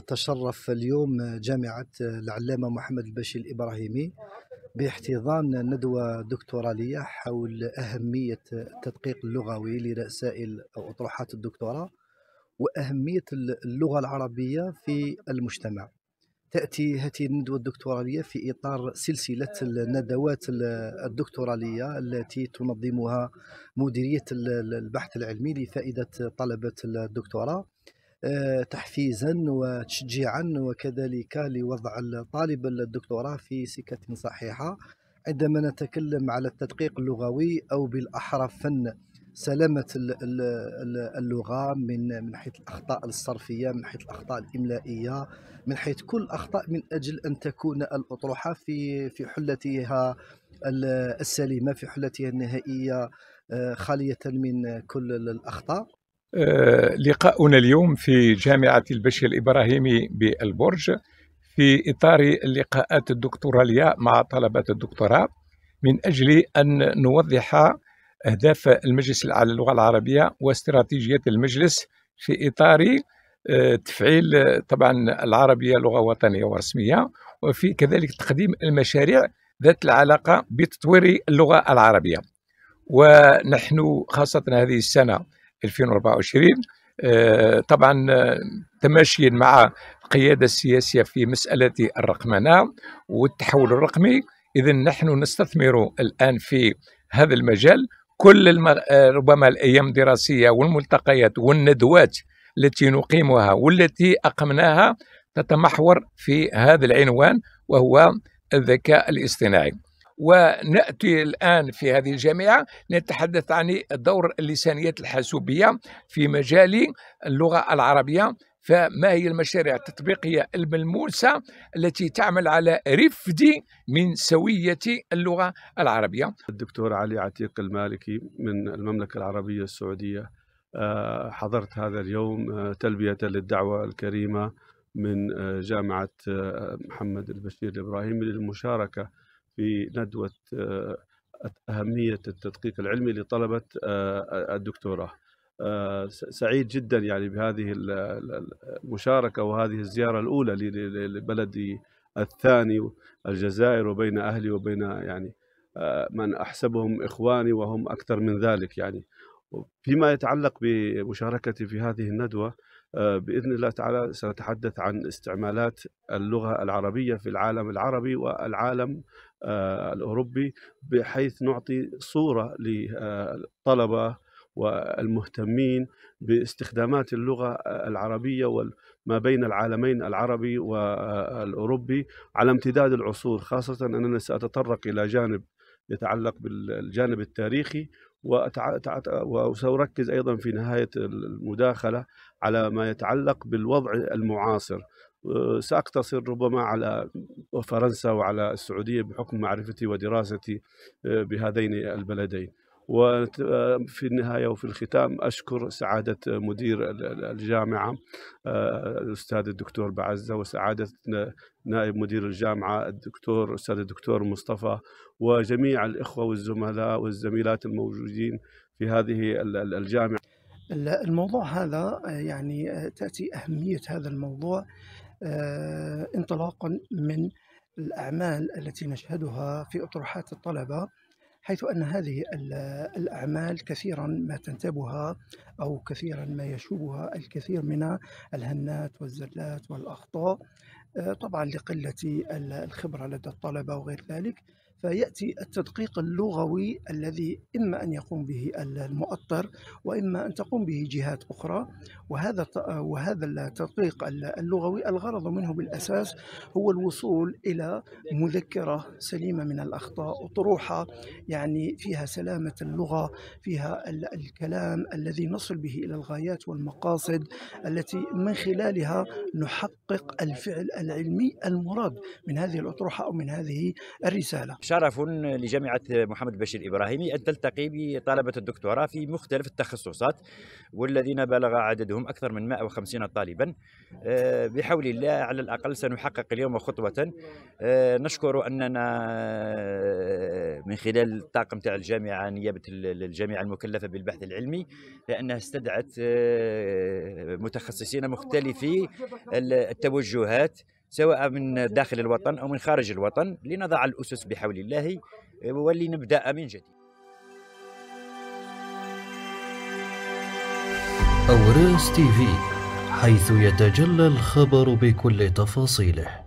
تشرف اليوم جامعة العلامة محمد البشير الإبراهيمي باحتضان ندوة دكتورالية حول أهمية التدقيق اللغوي لرسائل أو أطروحات الدكتوراه وأهمية اللغة العربية في المجتمع تأتي هذه الندوة الدكتورالية في إطار سلسلة الندوات الدكتورالية التي تنظمها مديرية البحث العلمي لفائدة طلبة الدكتوراه آه، تحفيزا وتشجيعا وكذلك لوضع الطالب الدكتوراه في سكة صحيحة عندما نتكلم على التدقيق اللغوي أو بالأحرى فن سلامة اللغة من من حيث الأخطاء الصرفية من حيث الأخطاء الإملائية من حيث كل أخطاء من أجل أن تكون الأطروحة في في حلتها السليمة في حلتها النهائية آه، خالية من كل الأخطاء آه، لقاؤنا اليوم في جامعة البشير الإبراهيمي بالبرج في إطار اللقاءات الدكتورالية مع طلبة الدكتوراه من أجل أن نوضح أهداف المجلس على اللغة العربية واستراتيجية المجلس في إطار آه، تفعيل طبعا العربية لغة وطنية ورسمية وفي كذلك تقديم المشاريع ذات العلاقة بتطوير اللغة العربية ونحن خاصة هذه السنة 2024 آه، طبعا آه، تماشيا مع القياده السياسيه في مساله الرقمنه والتحول الرقمي اذا نحن نستثمر الان في هذا المجال كل المغ... آه، ربما الايام الدراسيه والملتقيات والندوات التي نقيمها والتي اقمناها تتمحور في هذا العنوان وهو الذكاء الاصطناعي وناتي الان في هذه الجامعه نتحدث عن دور اللسانيات الحاسوبيه في مجال اللغه العربيه فما هي المشاريع التطبيقية الملموسة التي تعمل على رفد من سوية اللغة العربية الدكتور علي عتيق المالكي من المملكة العربية السعودية آه، حضرت هذا اليوم آه، تلبية للدعوة الكريمة من آه، جامعة محمد البشير الإبراهيمي للمشاركة في ندوة آه، أهمية التدقيق العلمي لطلبة آه، الدكتوراه سعيد جدا يعني بهذه المشاركة وهذه الزيارة الأولى لبلدي الثاني الجزائر وبين أهلي وبين يعني آه، من أحسبهم إخواني وهم أكثر من ذلك يعني فيما يتعلق بمشاركتي في هذه الندوة آه، باذن الله تعالى سنتحدث عن استعمالات اللغه العربيه في العالم العربي والعالم آه، الاوروبي بحيث نعطي صوره للطلبه والمهتمين باستخدامات اللغه العربيه وما بين العالمين العربي والاوروبي على امتداد العصور خاصه اننا ساتطرق الى جانب يتعلق بالجانب التاريخي وسأركز أيضا في نهاية المداخلة على ما يتعلق بالوضع المعاصر سأقتصر ربما على فرنسا وعلى السعودية بحكم معرفتي ودراستي بهذين البلدين وفي النهايه وفي الختام اشكر سعاده مدير الجامعه آه، الاستاذ الدكتور بعزه وسعاده نائب مدير الجامعه الدكتور استاذ الدكتور مصطفى وجميع الاخوه والزملاء والزميلات الموجودين في هذه الجامعه. الموضوع هذا آه، يعني آه، تاتي اهميه هذا الموضوع انطلاقا من الاعمال التي نشهدها في اطروحات الطلبه حيث أن هذه الأعمال كثيرا ما تنتابها أو كثيرا ما يشوبها الكثير من الهنات والزلات والأخطاء آه، طبعا لقلة الخبرة لدى الطلبة وغير ذلك فيأتي التدقيق اللغوي الذي إما أن يقوم به المؤطر وإما أن تقوم به جهات أخرى وهذا وهذا التدقيق اللغوي الغرض منه بالأساس هو الوصول إلى مذكرة سليمة من الأخطاء وطروحة يعني فيها سلامة اللغة فيها الكلام الذي نصل به إلى الغايات والمقاصد التي من خلالها نحقق الفعل العلمي المراد من هذه الأطروحة أو من هذه الرسالة شرف لجامعة محمد بشير إبراهيمي أن تلتقي بطلبة الدكتوراه في مختلف التخصصات والذين بلغ عددهم أكثر من 150 طالبا آه، بحول الله على الأقل سنحقق اليوم خطوة آه، نشكر أننا آه، من خلال الطاقم تاع الجامعة نيابة الجامعة المكلفة بالبحث العلمي لأنها استدعت متخصصين مختلفي التوجهات سواء من داخل الوطن أو من خارج الوطن لنضع الأسس بحول الله آه، ولنبدأ من جديد أوراس تي في حيث يتجلى الخبر بكل تفاصيله